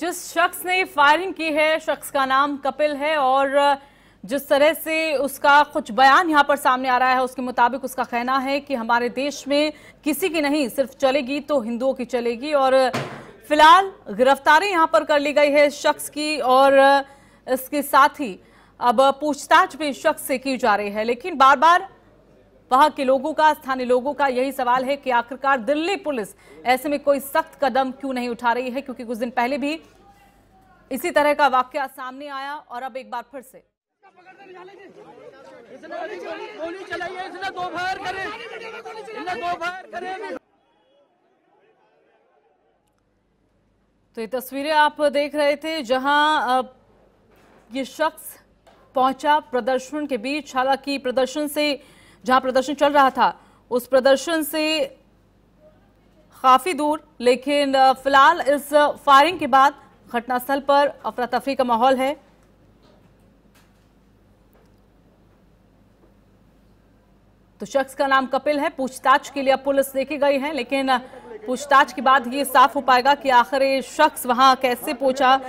जिस शख्स ने फायरिंग की है शख्स का नाम कपिल है और जिस तरह से उसका कुछ बयान यहाँ पर सामने आ रहा है उसके मुताबिक उसका कहना है कि हमारे देश में किसी की नहीं सिर्फ चलेगी तो हिंदुओं की चलेगी और फिलहाल गिरफ्तारी यहाँ पर कर ली गई है शख्स की और इसके साथ ही अब पूछताछ भी शख्स से की जा रही है लेकिन बार बार वहां के लोगों का स्थानीय लोगों का यही सवाल है कि आखिरकार दिल्ली पुलिस ऐसे में कोई सख्त कदम क्यों नहीं उठा रही है क्योंकि कुछ दिन पहले भी इसी तरह का वाक्य सामने आया और अब एक बार फिर से तो ये तस्वीरें आप देख रहे थे जहां ये शख्स पहुंचा प्रदर्शन के बीच हालांकि प्रदर्शन से जहां प्रदर्शन चल रहा था उस प्रदर्शन से काफ़ी दूर लेकिन फिलहाल इस फायरिंग के बाद घटनास्थल पर अफरा तफरी का माहौल है तो शख्स का नाम कपिल है पूछताछ के लिए पुलिस देखी गई है लेकिन पूछताछ के बाद ये साफ हो पाएगा कि आखिर ये शख्स वहां कैसे पहुंचा